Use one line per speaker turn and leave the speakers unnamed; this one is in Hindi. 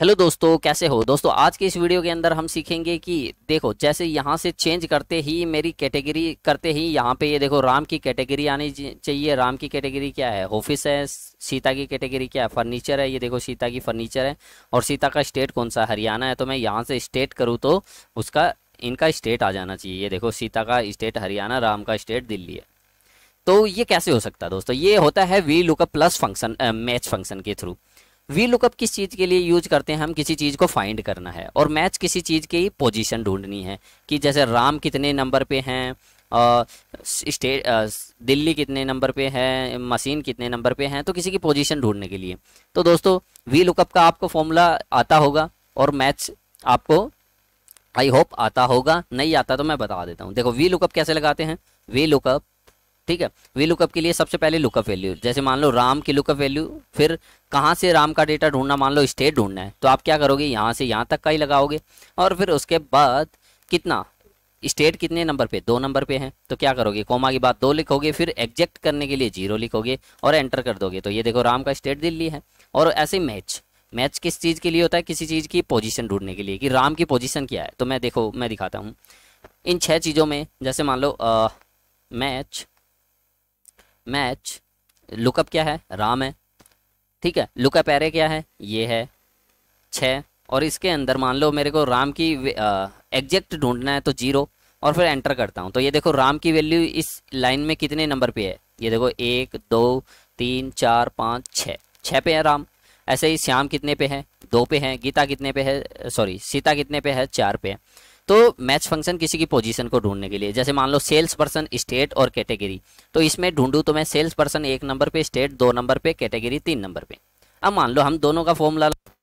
हेलो दोस्तों कैसे हो दोस्तों आज के इस वीडियो के अंदर हम सीखेंगे कि देखो जैसे यहाँ से चेंज करते ही मेरी कैटेगरी करते ही यहाँ पे ये देखो राम की कैटेगरी आनी चाहिए राम की कैटेगरी क्या है ऑफिस है सीता की कैटेगरी क्या है फर्नीचर है ये देखो सीता की फर्नीचर है और सीता का स्टेट कौन सा हरियाणा है तो मैं यहाँ से स्टेट करूँ तो उसका इनका स्टेट आ जाना चाहिए ये देखो सीता का स्टेट हरियाणा राम का स्टेट दिल्ली है तो ये कैसे हो सकता है दोस्तों ये होता है V lookup plus function match function के थ्रू वी लुकअप किस चीज़ के लिए यूज करते हैं हम किसी चीज़ को फाइंड करना है और मैच किसी चीज़ की पोजीशन ढूंढनी है कि जैसे राम कितने नंबर पे हैं स्टेट दिल्ली कितने नंबर पे है मशीन कितने नंबर पे हैं तो किसी की पोजीशन ढूंढने के लिए तो दोस्तों वी लुकअप का आपको फॉर्मूला आता होगा और मैच आपको आई होप आता होगा नहीं आता तो मैं बता देता हूँ देखो वी लुकअप कैसे लगाते हैं वी लुकअप ठीक है वी लुकअप के लिए सबसे पहले लुकअप वैल्यू जैसे मान लो राम की लुकअप वैल्यू फिर कहाँ से राम का डेटा ढूंढना मान लो स्टेट ढूंढना है तो आप क्या करोगे यहाँ से यहाँ तक का ही लगाओगे और फिर उसके बाद कितना स्टेट कितने नंबर पे दो नंबर पे है तो क्या करोगे कोमा की बात दो लिखोगे फिर एग्जेक्ट करने के लिए जीरो लिखोगे और एंटर कर दोगे तो ये देखो राम का स्टेट दिल्ली है और ऐसे मैच मैच किस चीज़ के लिए होता है किसी चीज़ की पोजीशन ढूंढने के लिए कि राम की पोजीशन क्या है तो मैं देखो मैं दिखाता हूँ इन छः चीज़ों में जैसे मान लो मैच मैच लुकअप क्या है राम है ठीक है लुकअप एरे क्या है ये है छ और इसके अंदर मान लो मेरे को राम की एग्जैक्ट ढूंढना है तो जीरो और फिर एंटर करता हूँ तो ये देखो राम की वैल्यू इस लाइन में कितने नंबर पे है ये देखो एक दो तीन चार पाँच छः छः पे है राम ऐसे ही श्याम कितने पे है दो पे है गीता कितने पे है सॉरी सीता कितने पे है चार पे है तो मैच फंक्शन किसी की पोजीशन को ढूंढने के लिए जैसे मान लो सेल्स पर्सन स्टेट और कैटेगरी तो इसमें ढूंढू तो मैं सेल्स पर्सन एक नंबर पे स्टेट दो नंबर पे कैटेगरी तीन नंबर पे अब मान लो हम दोनों का फॉर्मूला